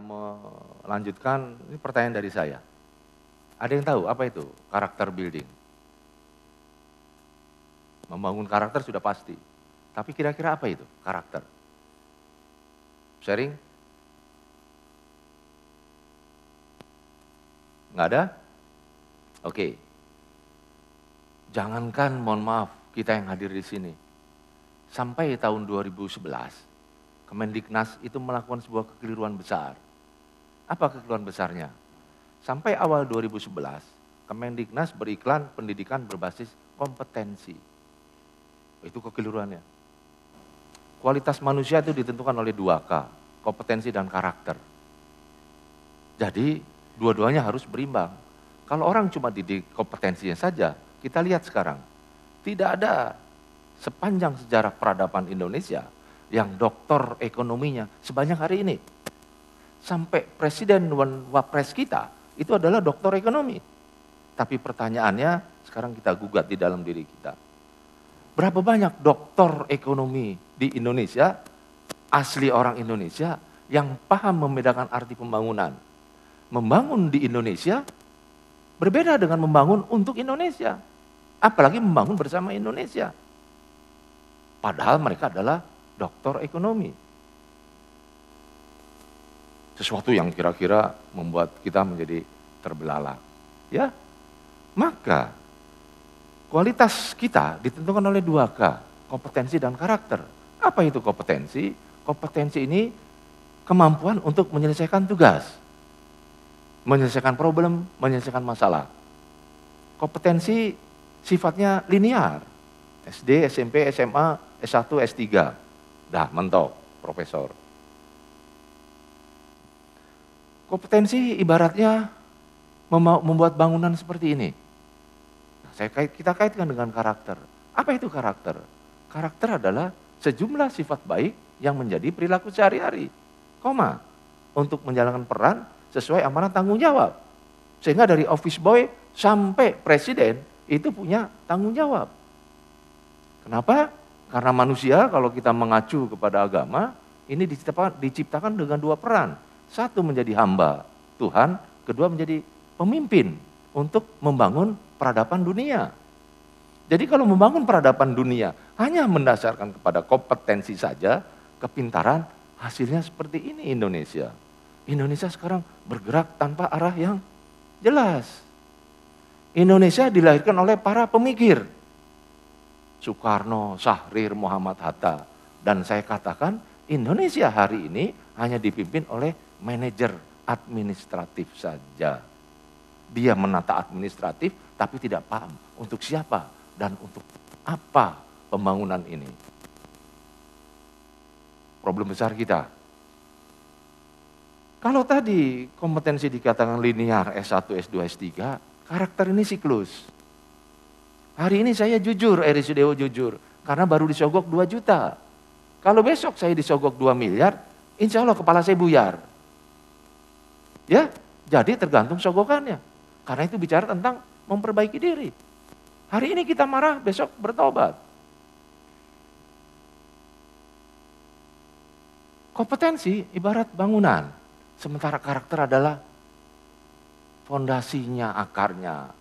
melanjutkan, ini pertanyaan dari saya. Ada yang tahu apa itu karakter building? Membangun karakter sudah pasti. Tapi kira-kira apa itu karakter? Sharing? Nggak ada? Oke. Okay. Jangankan, mohon maaf, kita yang hadir di sini. Sampai tahun 2011, Kemendiknas itu melakukan sebuah kekeliruan besar apa kekeluhan besarnya? Sampai awal 2011, Kemendiknas beriklan pendidikan berbasis kompetensi. Itu kekeliruannya. Kualitas manusia itu ditentukan oleh dua K, kompetensi dan karakter. Jadi dua-duanya harus berimbang. Kalau orang cuma didik kompetensinya saja, kita lihat sekarang, tidak ada sepanjang sejarah peradaban Indonesia yang doktor ekonominya sebanyak hari ini sampai presiden dan wapres kita itu adalah doktor ekonomi. Tapi pertanyaannya sekarang kita gugat di dalam diri kita. Berapa banyak doktor ekonomi di Indonesia, asli orang Indonesia, yang paham membedakan arti pembangunan. Membangun di Indonesia berbeda dengan membangun untuk Indonesia. Apalagi membangun bersama Indonesia. Padahal mereka adalah doktor ekonomi sesuatu yang kira-kira membuat kita menjadi terbelalak. Ya, maka kualitas kita ditentukan oleh dua K, kompetensi dan karakter. Apa itu kompetensi? Kompetensi ini kemampuan untuk menyelesaikan tugas, menyelesaikan problem, menyelesaikan masalah. Kompetensi sifatnya linear, SD, SMP, SMA, S1, S3. Dah mentok, profesor. Kompetensi ibaratnya membuat bangunan seperti ini. Saya kait, kita kaitkan dengan karakter. Apa itu karakter? Karakter adalah sejumlah sifat baik yang menjadi perilaku sehari-hari. Koma, untuk menjalankan peran sesuai amanah tanggung jawab. Sehingga dari office boy sampai presiden itu punya tanggung jawab. Kenapa? Karena manusia kalau kita mengacu kepada agama, ini diciptakan, diciptakan dengan dua peran. Satu menjadi hamba Tuhan, kedua menjadi pemimpin untuk membangun peradaban dunia. Jadi kalau membangun peradaban dunia hanya mendasarkan kepada kompetensi saja, kepintaran, hasilnya seperti ini Indonesia. Indonesia sekarang bergerak tanpa arah yang jelas. Indonesia dilahirkan oleh para pemikir. Soekarno, Sahrir, Muhammad Hatta. Dan saya katakan Indonesia hari ini hanya dipimpin oleh manajer administratif saja. Dia menata administratif tapi tidak paham untuk siapa dan untuk apa pembangunan ini. Problem besar kita. Kalau tadi kompetensi dikatakan linear S1, S2, S3, karakter ini siklus. Hari ini saya jujur, Eri Sudewo jujur, karena baru disogok 2 juta. Kalau besok saya disogok 2 miliar, insya Allah kepala saya buyar. Ya, jadi tergantung sogokannya. Karena itu bicara tentang memperbaiki diri. Hari ini kita marah, besok bertobat. Kompetensi ibarat bangunan, sementara karakter adalah fondasinya, akarnya.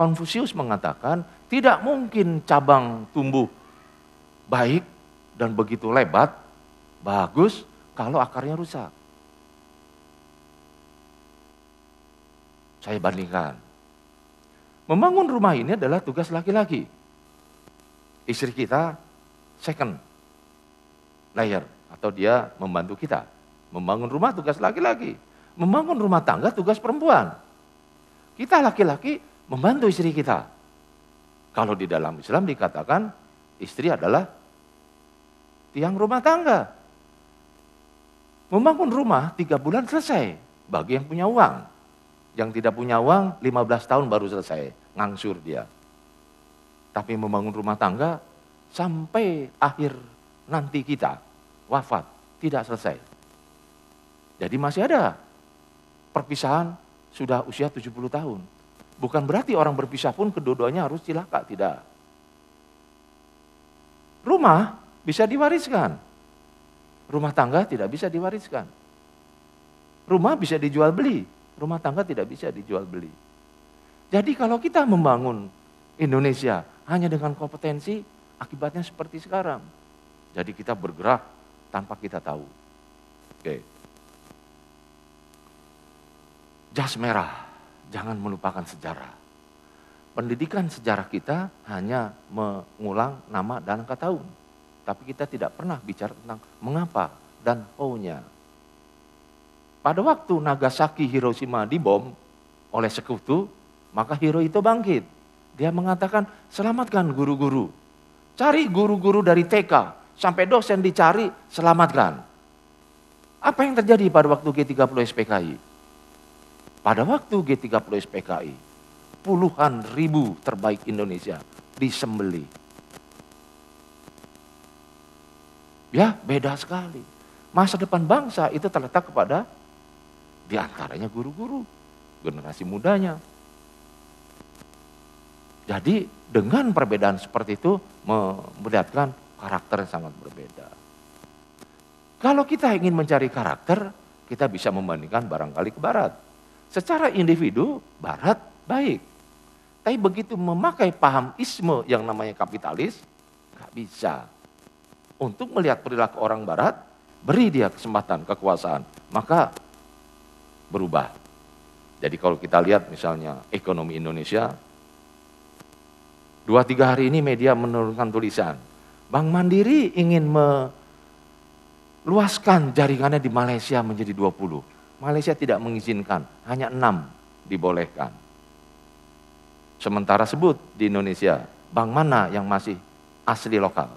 Konfusius mengatakan, tidak mungkin cabang tumbuh baik dan begitu lebat, bagus kalau akarnya rusak. Saya bandingkan. Membangun rumah ini adalah tugas laki-laki. Istri kita second layer atau dia membantu kita. Membangun rumah tugas laki-laki. Membangun rumah tangga tugas perempuan. Kita laki-laki membantu istri kita. Kalau di dalam Islam dikatakan istri adalah tiang rumah tangga. Membangun rumah tiga bulan selesai bagi yang punya uang. Yang tidak punya uang 15 tahun baru selesai, ngangsur dia. Tapi membangun rumah tangga sampai akhir nanti kita wafat, tidak selesai. Jadi masih ada perpisahan sudah usia 70 tahun. Bukan berarti orang berpisah pun kedua-duanya harus cilaka, tidak. Rumah bisa diwariskan. Rumah tangga tidak bisa diwariskan. Rumah bisa dijual beli, Rumah tangga tidak bisa dijual beli. Jadi kalau kita membangun Indonesia hanya dengan kompetensi, akibatnya seperti sekarang. Jadi kita bergerak tanpa kita tahu. Oke. Jas merah, jangan melupakan sejarah. Pendidikan sejarah kita hanya mengulang nama dan angka tahun. Tapi kita tidak pernah bicara tentang mengapa dan how-nya. Pada waktu Nagasaki Hiroshima dibom oleh sekutu, maka Hiro itu bangkit. Dia mengatakan, selamatkan guru-guru. Cari guru-guru dari TK sampai dosen dicari, selamatkan. Apa yang terjadi pada waktu G30 SPKI? Pada waktu G30 SPKI, puluhan ribu terbaik Indonesia disembeli. Ya, beda sekali. Masa depan bangsa itu terletak kepada di antaranya guru-guru, generasi mudanya. Jadi dengan perbedaan seperti itu melihatkan karakter yang sangat berbeda. Kalau kita ingin mencari karakter, kita bisa membandingkan barangkali ke barat. Secara individu, barat baik. Tapi begitu memakai paham isme yang namanya kapitalis, nggak bisa. Untuk melihat perilaku orang barat, beri dia kesempatan, kekuasaan. Maka berubah. Jadi kalau kita lihat misalnya ekonomi Indonesia, dua tiga hari ini media menurunkan tulisan, Bank Mandiri ingin meluaskan jaringannya di Malaysia menjadi 20. Malaysia tidak mengizinkan, hanya enam dibolehkan. Sementara sebut di Indonesia, bank mana yang masih asli lokal?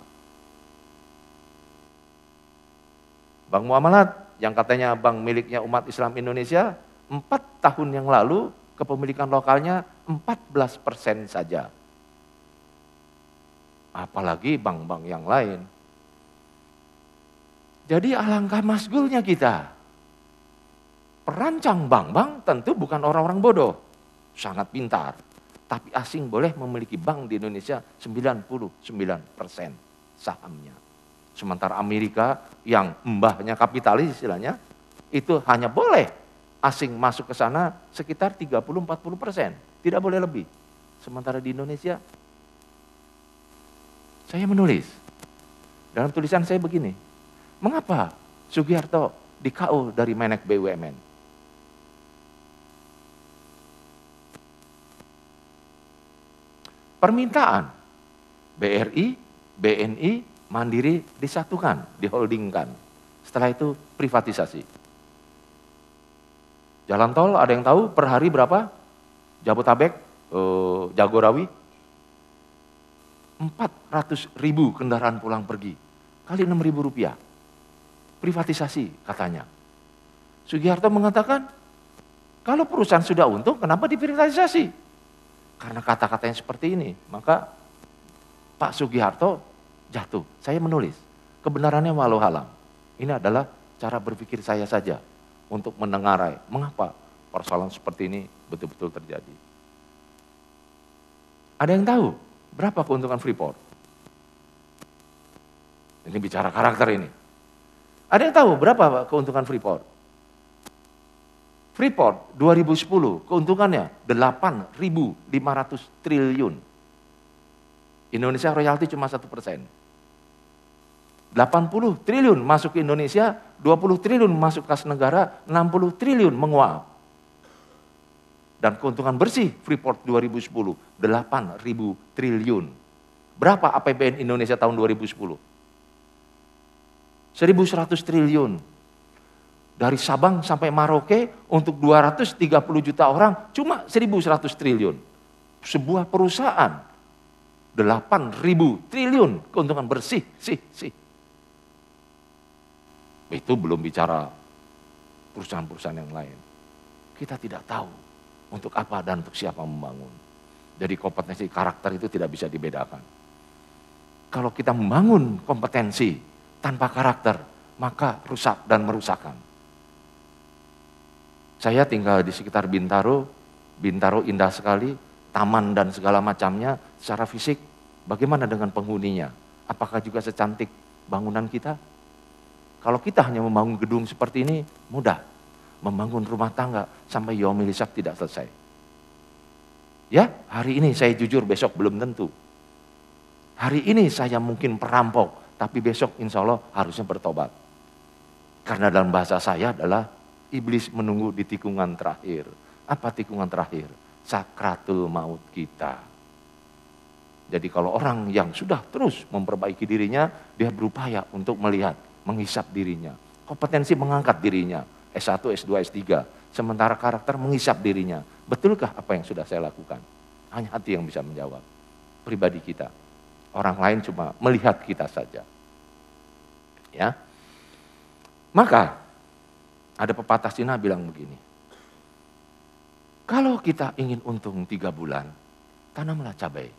Bank muamalat yang katanya bank miliknya umat Islam Indonesia, empat tahun yang lalu kepemilikan lokalnya 14 persen saja. Apalagi bank-bank yang lain. Jadi alangkah masgulnya kita. Perancang bank-bank tentu bukan orang-orang bodoh, sangat pintar. Tapi asing boleh memiliki bank di Indonesia 99 persen sahamnya. Sementara Amerika yang mbahnya kapitalis istilahnya, itu hanya boleh asing masuk ke sana sekitar 30-40 persen. Tidak boleh lebih. Sementara di Indonesia, saya menulis. Dalam tulisan saya begini, mengapa Sugiharto di KU dari Menek BUMN? permintaan BRI, BNI, Mandiri disatukan, diholdingkan. Setelah itu privatisasi. Jalan tol ada yang tahu per hari berapa? Jabotabek, eh, Jagorawi, 400 ribu kendaraan pulang pergi, kali 6 ribu rupiah. Privatisasi katanya. Sugiharto mengatakan, kalau perusahaan sudah untung, kenapa diprivatisasi? Karena kata-katanya seperti ini, maka Pak Sugiharto jatuh. Saya menulis. Kebenarannya walau halam. Ini adalah cara berpikir saya saja untuk menengarai. Mengapa persoalan seperti ini betul-betul terjadi? Ada yang tahu berapa keuntungan Freeport? Ini bicara karakter ini. Ada yang tahu berapa keuntungan Freeport? Freeport 2010 keuntungannya 8.500 triliun. Indonesia royalti cuma satu persen. 80 triliun masuk ke Indonesia, 20 triliun masuk kas negara, 60 triliun menguap. Dan keuntungan bersih Freeport 2010, 8 ribu triliun. Berapa APBN Indonesia tahun 2010? 1100 triliun. Dari Sabang sampai Maroke untuk 230 juta orang cuma 1100 triliun. Sebuah perusahaan delapan ribu triliun keuntungan bersih, sih, sih. Itu belum bicara perusahaan-perusahaan yang lain. Kita tidak tahu untuk apa dan untuk siapa membangun. Jadi kompetensi karakter itu tidak bisa dibedakan. Kalau kita membangun kompetensi tanpa karakter, maka rusak dan merusakkan. Saya tinggal di sekitar Bintaro, Bintaro indah sekali, taman dan segala macamnya secara fisik. Bagaimana dengan penghuninya? Apakah juga secantik bangunan kita? Kalau kita hanya membangun gedung seperti ini, mudah. Membangun rumah tangga sampai Yomil Hisab tidak selesai. Ya, hari ini saya jujur, besok belum tentu. Hari ini saya mungkin perampok, tapi besok insya Allah harusnya bertobat. Karena dalam bahasa saya adalah iblis menunggu di tikungan terakhir. Apa tikungan terakhir? Sakratul maut kita. Jadi kalau orang yang sudah terus memperbaiki dirinya, dia berupaya untuk melihat menghisap dirinya, kompetensi mengangkat dirinya, S1, S2, S3, sementara karakter menghisap dirinya. Betulkah apa yang sudah saya lakukan? Hanya hati yang bisa menjawab. Pribadi kita. Orang lain cuma melihat kita saja. Ya. Maka ada pepatah Cina bilang begini. Kalau kita ingin untung tiga bulan, tanamlah cabai.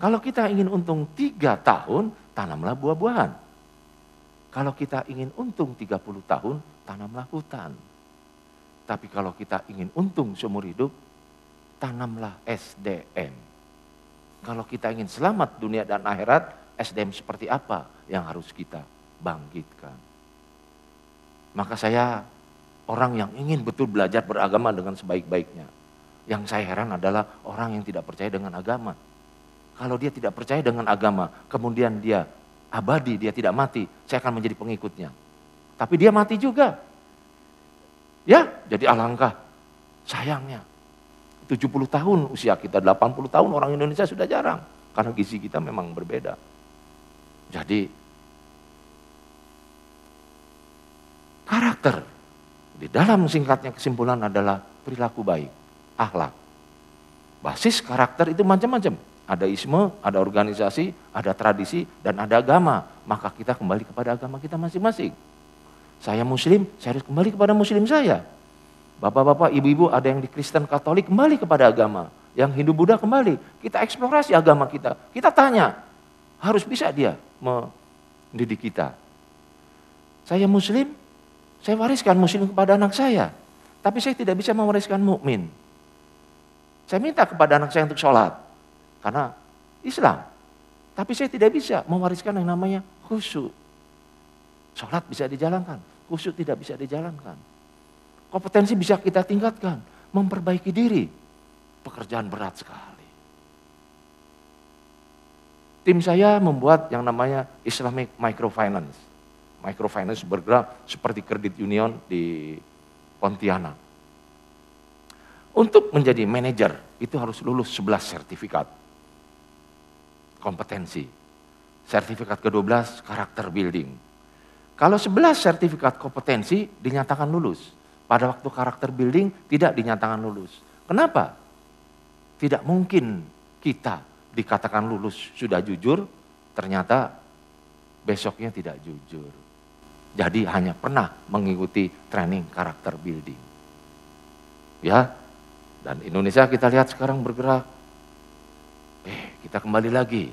Kalau kita ingin untung tiga tahun, tanamlah buah-buahan. Kalau kita ingin untung 30 tahun, tanamlah hutan. Tapi kalau kita ingin untung seumur hidup, tanamlah SDM. Kalau kita ingin selamat dunia dan akhirat, SDM seperti apa yang harus kita bangkitkan? Maka saya orang yang ingin betul belajar beragama dengan sebaik-baiknya. Yang saya heran adalah orang yang tidak percaya dengan agama. Kalau dia tidak percaya dengan agama, kemudian dia abadi, dia tidak mati, saya akan menjadi pengikutnya. Tapi dia mati juga. Ya, jadi alangkah sayangnya. 70 tahun usia kita, 80 tahun orang Indonesia sudah jarang. Karena gizi kita memang berbeda. Jadi, karakter di dalam singkatnya kesimpulan adalah perilaku baik, akhlak. Basis karakter itu macam-macam ada isme, ada organisasi, ada tradisi, dan ada agama. Maka kita kembali kepada agama kita masing-masing. Saya muslim, saya harus kembali kepada muslim saya. Bapak-bapak, ibu-ibu, ada yang di Kristen Katolik kembali kepada agama. Yang Hindu Buddha kembali. Kita eksplorasi agama kita. Kita tanya, harus bisa dia mendidik kita. Saya muslim, saya wariskan muslim kepada anak saya. Tapi saya tidak bisa mewariskan mukmin. Saya minta kepada anak saya untuk sholat karena Islam. Tapi saya tidak bisa mewariskan yang namanya khusyuk. Sholat bisa dijalankan, khusyuk tidak bisa dijalankan. Kompetensi bisa kita tingkatkan, memperbaiki diri. Pekerjaan berat sekali. Tim saya membuat yang namanya Islamic Microfinance. Microfinance bergerak seperti kredit union di Pontianak. Untuk menjadi manajer itu harus lulus 11 sertifikat kompetensi. Sertifikat ke-12 karakter building. Kalau 11 sertifikat kompetensi dinyatakan lulus, pada waktu karakter building tidak dinyatakan lulus. Kenapa? Tidak mungkin kita dikatakan lulus sudah jujur, ternyata besoknya tidak jujur. Jadi hanya pernah mengikuti training karakter building. Ya, dan Indonesia kita lihat sekarang bergerak Eh, kita kembali lagi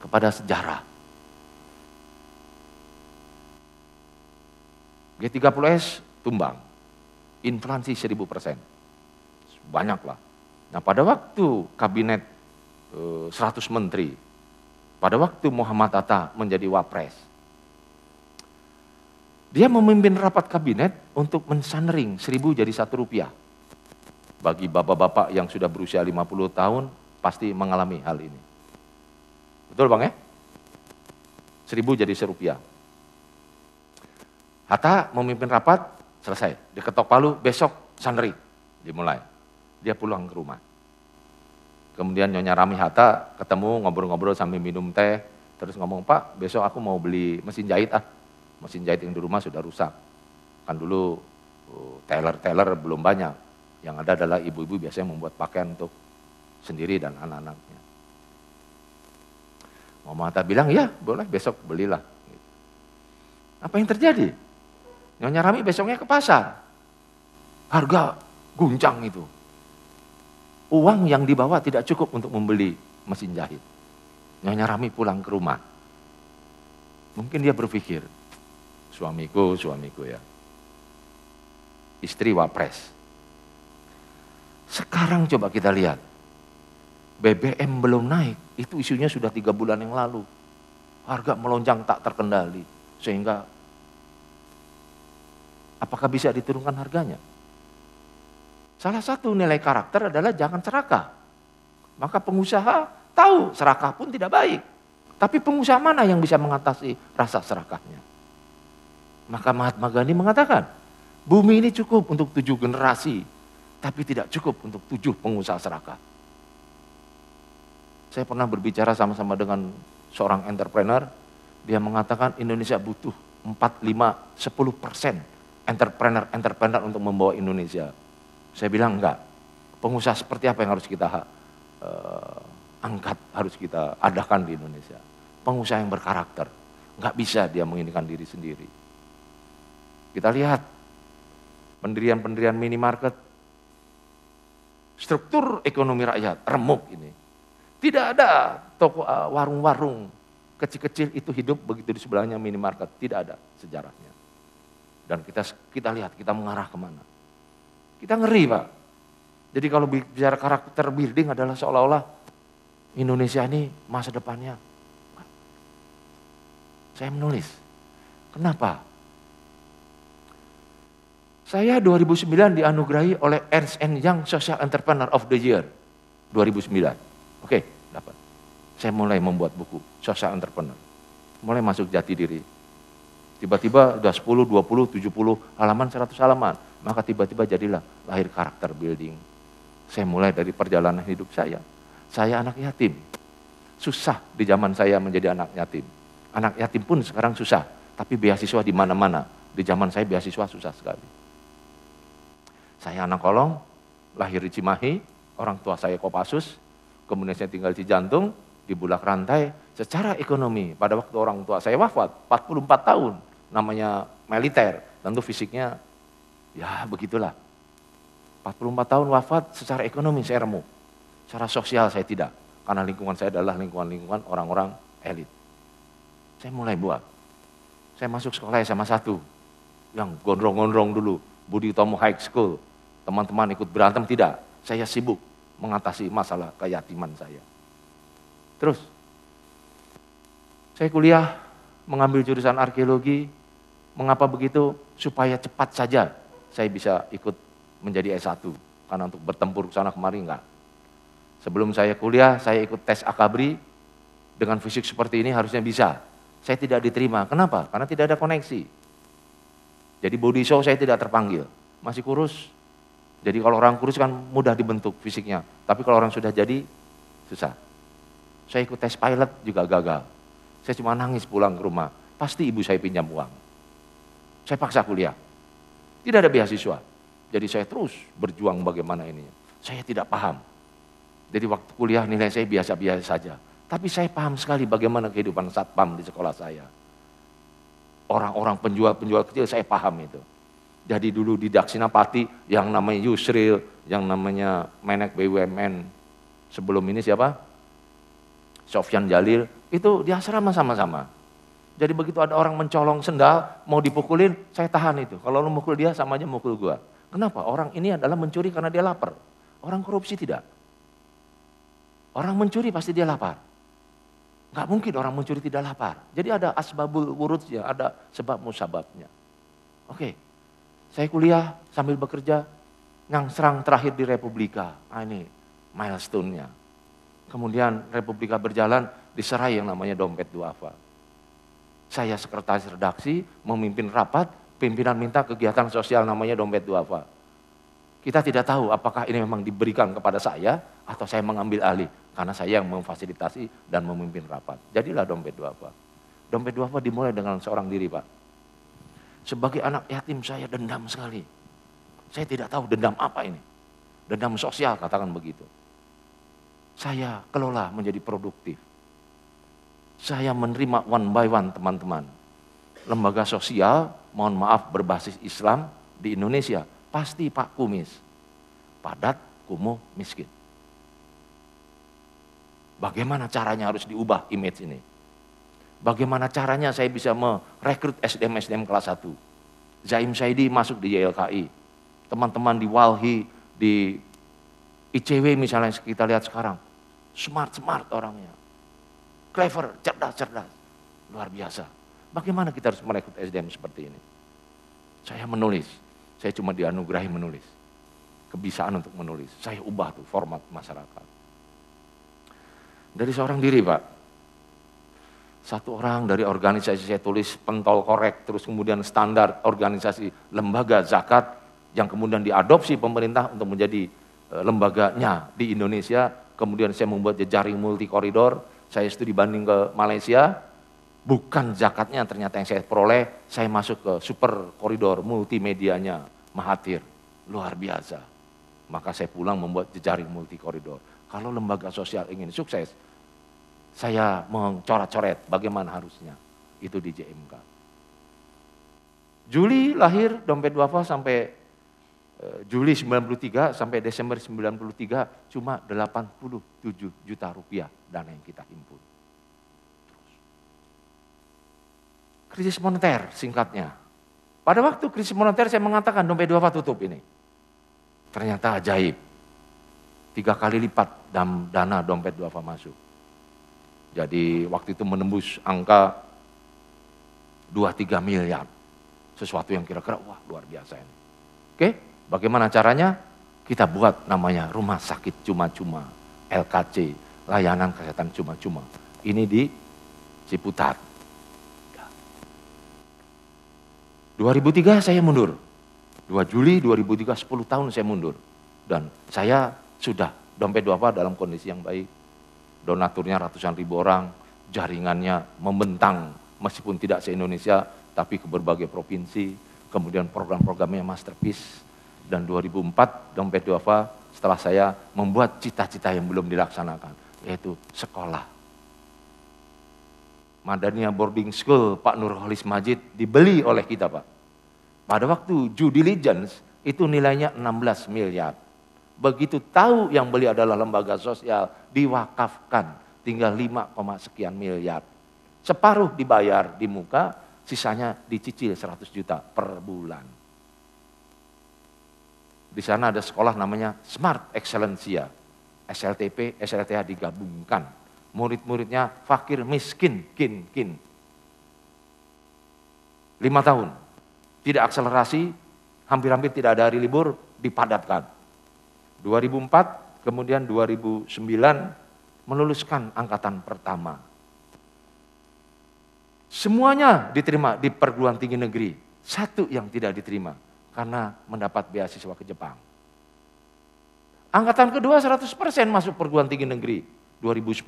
kepada sejarah. G30S tumbang. Inflasi 1000 persen. Banyak Nah pada waktu kabinet 100 eh, menteri, pada waktu Muhammad Atta menjadi wapres, dia memimpin rapat kabinet untuk mensandering 1000 jadi satu rupiah. Bagi bapak-bapak yang sudah berusia 50 tahun, pasti mengalami hal ini. Betul bang ya? Seribu jadi serupiah. Hatta memimpin rapat, selesai. ketok palu, besok sandri, dimulai. Dia pulang ke rumah. Kemudian Nyonya Rami Hatta ketemu, ngobrol-ngobrol sambil minum teh, terus ngomong, Pak, besok aku mau beli mesin jahit ah. Mesin jahit yang di rumah sudah rusak. Kan dulu uh, teller-teller belum banyak yang ada adalah ibu-ibu biasanya membuat pakaian untuk sendiri dan anak-anaknya. Mama Atta bilang, ya boleh besok belilah. Apa yang terjadi? Nyonya Rami besoknya ke pasar. Harga guncang itu. Uang yang dibawa tidak cukup untuk membeli mesin jahit. Nyonya Rami pulang ke rumah. Mungkin dia berpikir, suamiku, suamiku ya. Istri wapres, sekarang coba kita lihat. BBM belum naik, itu isunya sudah tiga bulan yang lalu. Harga melonjak tak terkendali, sehingga apakah bisa diturunkan harganya? Salah satu nilai karakter adalah jangan serakah. Maka pengusaha tahu serakah pun tidak baik. Tapi pengusaha mana yang bisa mengatasi rasa serakahnya? Maka Mahatma Gandhi mengatakan, bumi ini cukup untuk tujuh generasi tapi tidak cukup untuk tujuh pengusaha serakah. Saya pernah berbicara sama-sama dengan seorang entrepreneur, dia mengatakan Indonesia butuh 4, 5, 10 persen entrepreneur-entrepreneur untuk membawa Indonesia. Saya bilang enggak, pengusaha seperti apa yang harus kita uh, angkat, harus kita adakan di Indonesia. Pengusaha yang berkarakter, enggak bisa dia menginginkan diri sendiri. Kita lihat pendirian-pendirian minimarket struktur ekonomi rakyat remuk ini. Tidak ada toko eh, warung-warung kecil-kecil itu hidup begitu di sebelahnya minimarket, tidak ada sejarahnya. Dan kita kita lihat kita mengarah kemana. Kita ngeri pak. Jadi kalau bicara karakter building adalah seolah-olah Indonesia ini masa depannya. Saya menulis, kenapa saya 2009 dianugerahi oleh Ernst Young Social Entrepreneur of the Year 2009. Oke, dapat. Saya mulai membuat buku Social Entrepreneur. Mulai masuk jati diri. Tiba-tiba udah 10, 20, 70 halaman, 100 halaman. Maka tiba-tiba jadilah lahir karakter building. Saya mulai dari perjalanan hidup saya. Saya anak yatim. Susah di zaman saya menjadi anak yatim. Anak yatim pun sekarang susah, tapi beasiswa di mana-mana. Di zaman saya beasiswa susah sekali saya anak kolong, lahir di Cimahi, orang tua saya Kopassus, kemudian saya tinggal di Jantung, di Bulak Rantai. Secara ekonomi, pada waktu orang tua saya wafat, 44 tahun, namanya militer, tentu fisiknya ya begitulah. 44 tahun wafat secara ekonomi saya remuk, secara sosial saya tidak, karena lingkungan saya adalah lingkungan-lingkungan orang-orang elit. Saya mulai buat, saya masuk sekolah sama satu, yang gondrong-gondrong dulu, Budi Tomo High School, teman-teman ikut berantem, tidak. Saya sibuk mengatasi masalah keyatiman saya. Terus, saya kuliah mengambil jurusan arkeologi, mengapa begitu? Supaya cepat saja saya bisa ikut menjadi S1, karena untuk bertempur ke sana kemari enggak. Sebelum saya kuliah, saya ikut tes akabri, dengan fisik seperti ini harusnya bisa. Saya tidak diterima, kenapa? Karena tidak ada koneksi. Jadi body show saya tidak terpanggil, masih kurus, jadi kalau orang kurus kan mudah dibentuk fisiknya, tapi kalau orang sudah jadi susah. Saya ikut tes pilot juga gagal. Saya cuma nangis pulang ke rumah. Pasti ibu saya pinjam uang. Saya paksa kuliah. Tidak ada beasiswa. Jadi saya terus berjuang bagaimana ini. Saya tidak paham. Jadi waktu kuliah nilai saya biasa-biasa saja. Tapi saya paham sekali bagaimana kehidupan satpam di sekolah saya. Orang-orang penjual-penjual kecil saya paham itu. Jadi dulu di Daksinapati yang namanya Yusril, yang namanya Menek BUMN. Sebelum ini siapa? Sofyan Jalil. Itu di asrama sama-sama. Jadi begitu ada orang mencolong sendal, mau dipukulin, saya tahan itu. Kalau lu mukul dia sama aja mukul gua. Kenapa? Orang ini adalah mencuri karena dia lapar. Orang korupsi tidak. Orang mencuri pasti dia lapar. Gak mungkin orang mencuri tidak lapar. Jadi ada asbabul wurudnya, ada sebab musababnya. Oke, okay. Saya kuliah sambil bekerja, yang serang terakhir di Republika. Nah ini milestone-nya. Kemudian Republika berjalan, diserai yang namanya dompet duafa. Saya sekretaris redaksi, memimpin rapat, pimpinan minta kegiatan sosial namanya dompet duafa. Kita tidak tahu apakah ini memang diberikan kepada saya atau saya mengambil alih karena saya yang memfasilitasi dan memimpin rapat. Jadilah dompet duafa. Dompet duafa dimulai dengan seorang diri, Pak sebagai anak yatim saya dendam sekali. Saya tidak tahu dendam apa ini. Dendam sosial katakan begitu. Saya kelola menjadi produktif. Saya menerima one by one teman-teman. Lembaga sosial, mohon maaf berbasis Islam di Indonesia. Pasti Pak Kumis. Padat, kumuh, miskin. Bagaimana caranya harus diubah image ini? Bagaimana caranya saya bisa merekrut SDM-SDM kelas 1? Zaim Saidi masuk di YLKI. Teman-teman di Walhi, di ICW misalnya kita lihat sekarang. Smart-smart orangnya. Clever, cerdas-cerdas. Luar biasa. Bagaimana kita harus merekrut SDM seperti ini? Saya menulis. Saya cuma dianugerahi menulis. Kebisaan untuk menulis. Saya ubah tuh format masyarakat. Dari seorang diri Pak, satu orang dari organisasi saya tulis pentol korek, terus kemudian standar organisasi lembaga zakat yang kemudian diadopsi pemerintah untuk menjadi eh, lembaganya di Indonesia. Kemudian saya membuat jejaring multi koridor, saya studi banding ke Malaysia, bukan zakatnya ternyata yang saya peroleh, saya masuk ke super koridor multimedianya Mahathir. Luar biasa. Maka saya pulang membuat jejaring multi koridor. Kalau lembaga sosial ingin sukses, saya mencoret-coret bagaimana harusnya. Itu di JMK. Juli lahir dompet duafa sampai eh, Juli 93 sampai Desember 93 cuma 87 juta rupiah dana yang kita himpun. Terus. Krisis moneter singkatnya. Pada waktu krisis moneter saya mengatakan dompet duafa tutup ini. Ternyata ajaib. Tiga kali lipat dana dompet duafa masuk jadi waktu itu menembus angka 2-3 miliar. Sesuatu yang kira-kira wah luar biasa ini. Oke, bagaimana caranya? Kita buat namanya rumah sakit cuma-cuma, LKC, layanan kesehatan cuma-cuma. Ini di Ciputat. 2003 saya mundur. 2 Juli 2003, 10 tahun saya mundur. Dan saya sudah dompet dua dalam kondisi yang baik donaturnya ratusan ribu orang, jaringannya membentang meskipun tidak se-Indonesia tapi ke berbagai provinsi, kemudian program-programnya masterpiece dan 2004 Dompet Duafa setelah saya membuat cita-cita yang belum dilaksanakan yaitu sekolah. Madania Boarding School Pak Nurholis Majid dibeli oleh kita Pak. Pada waktu due diligence itu nilainya 16 miliar begitu tahu yang beli adalah lembaga sosial, diwakafkan tinggal 5, sekian miliar. Separuh dibayar di muka, sisanya dicicil 100 juta per bulan. Di sana ada sekolah namanya Smart Excellencia. SLTP, SLTA digabungkan. Murid-muridnya fakir miskin, kin, kin. Lima tahun, tidak akselerasi, hampir-hampir tidak ada hari libur, dipadatkan 2004 kemudian 2009 meluluskan angkatan pertama. Semuanya diterima di perguruan tinggi negeri. Satu yang tidak diterima karena mendapat beasiswa ke Jepang. Angkatan kedua 100% masuk perguruan tinggi negeri 2010.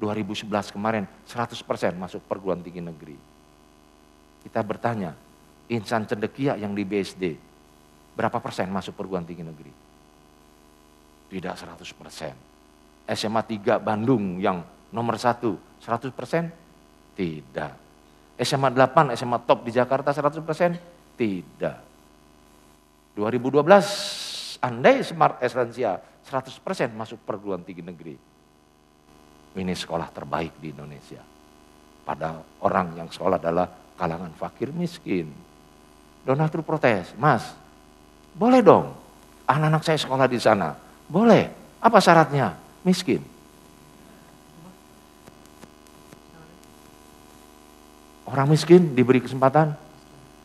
2011 kemarin 100% masuk perguruan tinggi negeri. Kita bertanya, insan cendekia yang di BSD berapa persen masuk perguruan tinggi negeri? tidak 100%. SMA 3 Bandung yang nomor 1 100%? Tidak. SMA 8, SMA top di Jakarta 100%? Tidak. 2012, andai Smart Esensia 100% masuk perguruan tinggi negeri. Ini sekolah terbaik di Indonesia. Pada orang yang sekolah adalah kalangan fakir miskin. Donatur protes, mas boleh dong anak-anak saya sekolah di sana boleh. Apa syaratnya? Miskin. Orang miskin diberi kesempatan,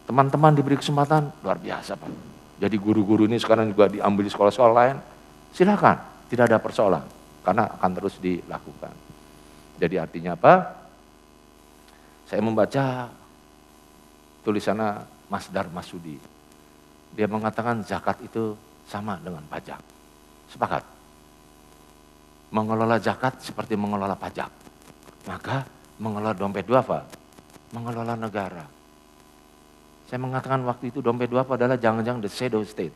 teman-teman diberi kesempatan, luar biasa Pak. Jadi guru-guru ini sekarang juga diambil di sekolah-sekolah lain, silakan, tidak ada persoalan, karena akan terus dilakukan. Jadi artinya apa? Saya membaca tulisannya Mas Darmasudi. Dia mengatakan zakat itu sama dengan pajak. Sepakat. Mengelola zakat seperti mengelola pajak. Maka mengelola dompet duafa, mengelola negara. Saya mengatakan waktu itu dompet duafa adalah jangan-jangan the shadow state.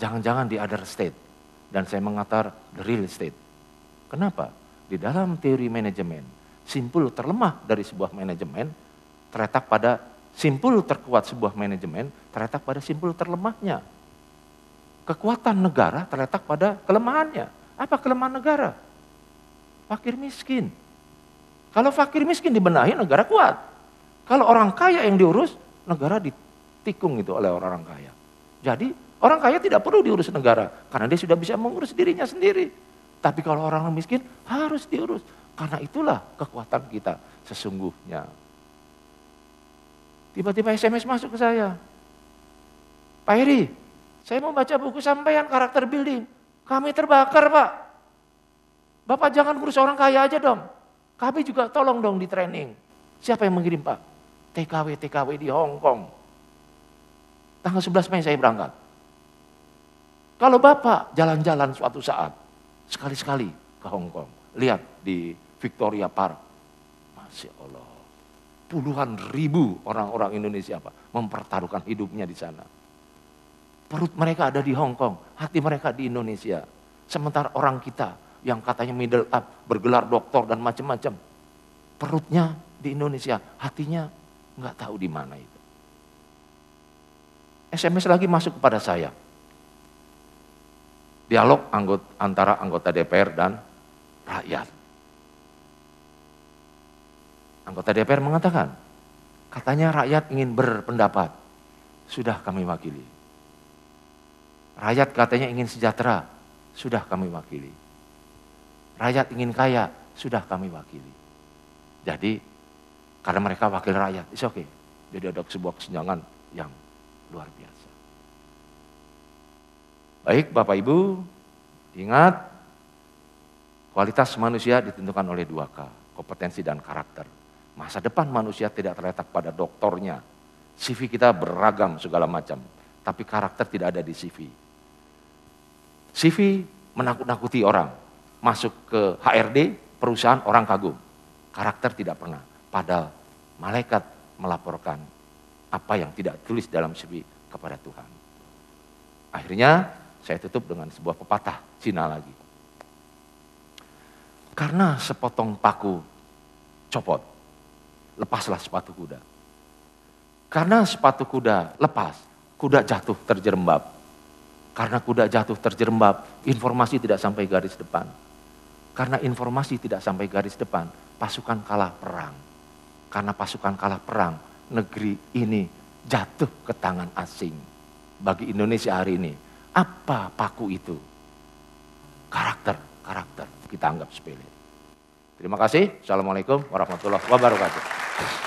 Jangan-jangan the other state. Dan saya mengatakan the real state Kenapa? Di dalam teori manajemen, simpul terlemah dari sebuah manajemen terletak pada simpul terkuat sebuah manajemen terletak pada simpul terlemahnya kekuatan negara terletak pada kelemahannya. Apa kelemahan negara? Fakir miskin. Kalau fakir miskin dibenahi negara kuat. Kalau orang kaya yang diurus, negara ditikung itu oleh orang-orang kaya. Jadi orang kaya tidak perlu diurus negara karena dia sudah bisa mengurus dirinya sendiri. Tapi kalau orang miskin harus diurus. Karena itulah kekuatan kita sesungguhnya. Tiba-tiba SMS masuk ke saya. Pak Heri, saya mau baca buku sampean karakter building. Kami terbakar pak. Bapak jangan ngurus orang kaya aja dong. Kami juga tolong dong di training. Siapa yang mengirim pak? TKW, TKW di Hong Kong. Tanggal 11 Mei saya berangkat. Kalau bapak jalan-jalan suatu saat, sekali-sekali ke Hong Kong. Lihat di Victoria Park. Masya Allah. Puluhan ribu orang-orang Indonesia pak, mempertaruhkan hidupnya di sana Perut mereka ada di Hong Kong, hati mereka di Indonesia. Sementara orang kita yang katanya middle up, bergelar doktor dan macam-macam. Perutnya di Indonesia, hatinya nggak tahu di mana itu. SMS lagi masuk kepada saya. Dialog anggota, antara anggota DPR dan rakyat. Anggota DPR mengatakan, katanya rakyat ingin berpendapat. Sudah kami wakili. Rakyat katanya ingin sejahtera, sudah kami wakili. Rakyat ingin kaya, sudah kami wakili. Jadi karena mereka wakil rakyat, is oke. Okay. Jadi ada sebuah kesenjangan yang luar biasa. Baik Bapak Ibu, ingat kualitas manusia ditentukan oleh dua K, kompetensi dan karakter. Masa depan manusia tidak terletak pada doktornya. CV kita beragam segala macam, tapi karakter tidak ada di CV CV menakut-nakuti orang. Masuk ke HRD, perusahaan orang kagum. Karakter tidak pernah. Padahal malaikat melaporkan apa yang tidak tulis dalam CV kepada Tuhan. Akhirnya saya tutup dengan sebuah pepatah Cina lagi. Karena sepotong paku copot, lepaslah sepatu kuda. Karena sepatu kuda lepas, kuda jatuh terjerembab karena kuda jatuh terjerembab, informasi tidak sampai garis depan. Karena informasi tidak sampai garis depan, pasukan kalah perang. Karena pasukan kalah perang, negeri ini jatuh ke tangan asing. Bagi Indonesia hari ini, apa paku itu? Karakter, karakter. Kita anggap sepele. Terima kasih. Assalamualaikum warahmatullahi wabarakatuh.